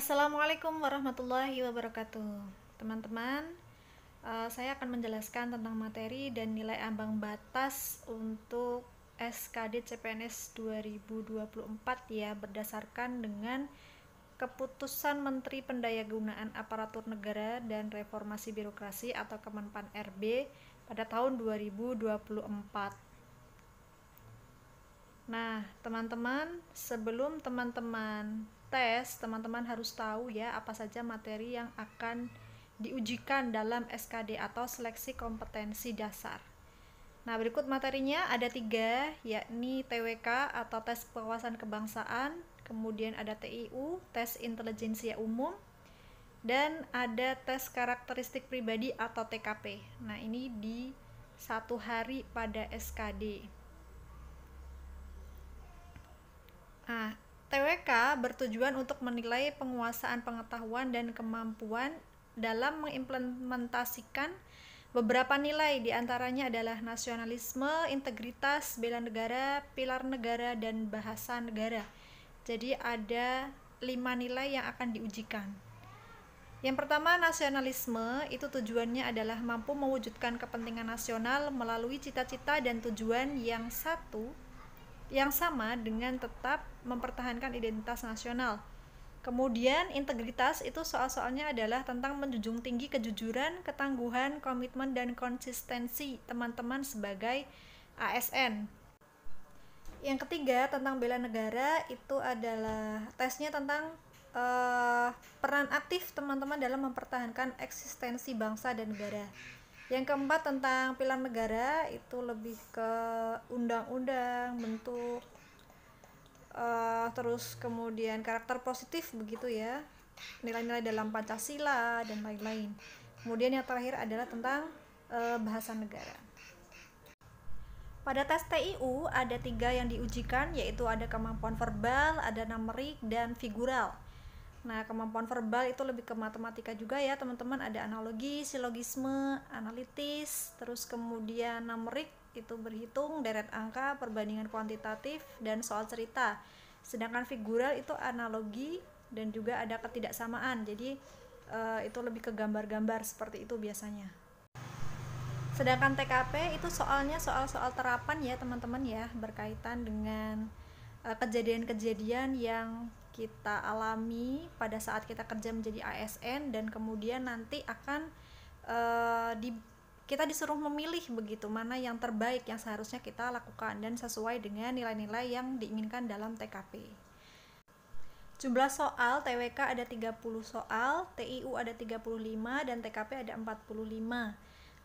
Assalamualaikum warahmatullahi wabarakatuh Teman-teman, eh, saya akan menjelaskan tentang materi dan nilai ambang batas untuk SKD CPNS 2024 ya berdasarkan dengan keputusan Menteri Pendayagunaan Aparatur Negara dan Reformasi Birokrasi atau Kemenpan RB pada tahun 2024 Nah, teman-teman, sebelum teman-teman tes, teman-teman harus tahu ya apa saja materi yang akan diujikan dalam SKD atau seleksi kompetensi dasar. Nah, berikut materinya ada tiga, yakni TWK atau tes Pewawasan kebangsaan, kemudian ada TIU, tes intelijensia umum, dan ada tes karakteristik pribadi atau TKP. Nah, ini di satu hari pada SKD. Nah, TWK bertujuan untuk menilai penguasaan pengetahuan dan kemampuan dalam mengimplementasikan beberapa nilai diantaranya adalah nasionalisme, integritas, bela negara, pilar negara, dan bahasa negara. Jadi ada lima nilai yang akan diujikan. Yang pertama, nasionalisme itu tujuannya adalah mampu mewujudkan kepentingan nasional melalui cita-cita dan tujuan yang satu yang sama dengan tetap mempertahankan identitas nasional. Kemudian integritas itu soal-soalnya adalah tentang menjunjung tinggi kejujuran, ketangguhan, komitmen dan konsistensi teman-teman sebagai ASN. Yang ketiga tentang bela negara itu adalah tesnya tentang uh, peran aktif teman-teman dalam mempertahankan eksistensi bangsa dan negara yang keempat tentang pilar negara itu lebih ke undang-undang bentuk uh, terus kemudian karakter positif begitu ya nilai-nilai dalam pancasila dan lain-lain kemudian yang terakhir adalah tentang uh, bahasa negara pada tes TIU ada tiga yang diujikan yaitu ada kemampuan verbal, ada numerik, dan figural. Nah, kemampuan verbal itu lebih ke matematika juga ya, teman-teman. Ada analogi, silogisme, analitis, terus kemudian numerik itu berhitung, deret angka, perbandingan kuantitatif, dan soal cerita. Sedangkan figural itu analogi dan juga ada ketidaksamaan. Jadi, e, itu lebih ke gambar-gambar seperti itu biasanya. Sedangkan TKP itu soalnya soal-soal terapan ya, teman-teman ya, berkaitan dengan Eh, kejadian-kejadian yang kita alami pada saat kita kerja menjadi ASN dan kemudian nanti akan uh, di kita disuruh memilih begitu mana yang terbaik yang seharusnya kita lakukan dan sesuai dengan nilai-nilai yang diinginkan dalam TKP. Jumlah soal TWK ada 30 soal, TIU ada 35 dan TKP ada 45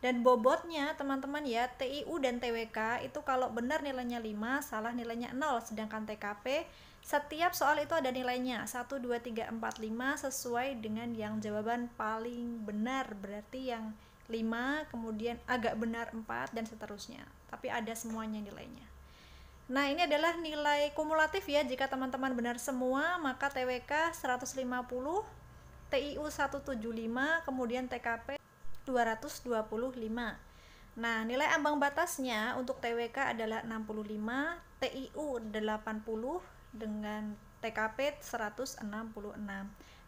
dan bobotnya teman-teman ya TIU dan TWK itu kalau benar nilainya 5 salah nilainya 0 sedangkan TKP setiap soal itu ada nilainya 1, 2, 3, 4, 5 sesuai dengan yang jawaban paling benar berarti yang 5 kemudian agak benar 4 dan seterusnya tapi ada semuanya nilainya Nah, ini adalah nilai kumulatif ya. Jika teman-teman benar semua, maka TWK 150, TIU 175, kemudian TKP 225. Nah, nilai ambang batasnya untuk TWK adalah 65, TIU 80 dengan TKP 166.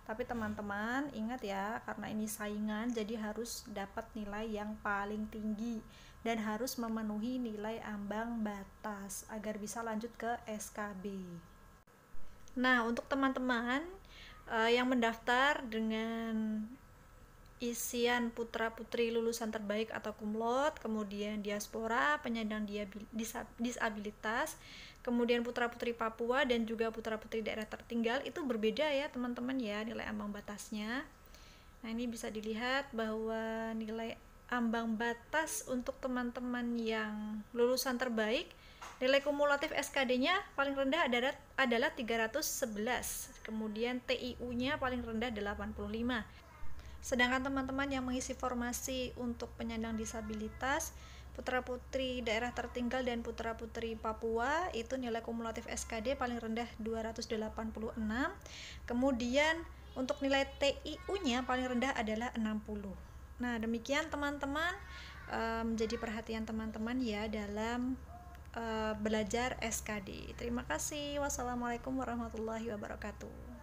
Tapi teman-teman ingat ya, karena ini saingan jadi harus dapat nilai yang paling tinggi dan harus memenuhi nilai ambang batas agar bisa lanjut ke SKB. Nah, untuk teman-teman eh, yang mendaftar dengan isian putra-putri lulusan terbaik atau kumlot, kemudian diaspora, penyandang disabilitas, kemudian putra-putri Papua dan juga putra-putri daerah tertinggal itu berbeda ya teman-teman ya nilai ambang batasnya. Nah, ini bisa dilihat bahwa nilai ambang batas untuk teman-teman yang lulusan terbaik nilai kumulatif SKD-nya paling rendah adalah adalah 311. Kemudian TIU-nya paling rendah 85 Sedangkan teman-teman yang mengisi formasi untuk penyandang disabilitas, putra-putri daerah tertinggal dan putra-putri Papua itu nilai kumulatif SKD paling rendah 286. Kemudian untuk nilai TIU-nya paling rendah adalah 60. Nah, demikian teman-teman eh, menjadi um, perhatian teman-teman ya dalam uh, belajar SKD. Terima kasih. Wassalamualaikum warahmatullahi wabarakatuh.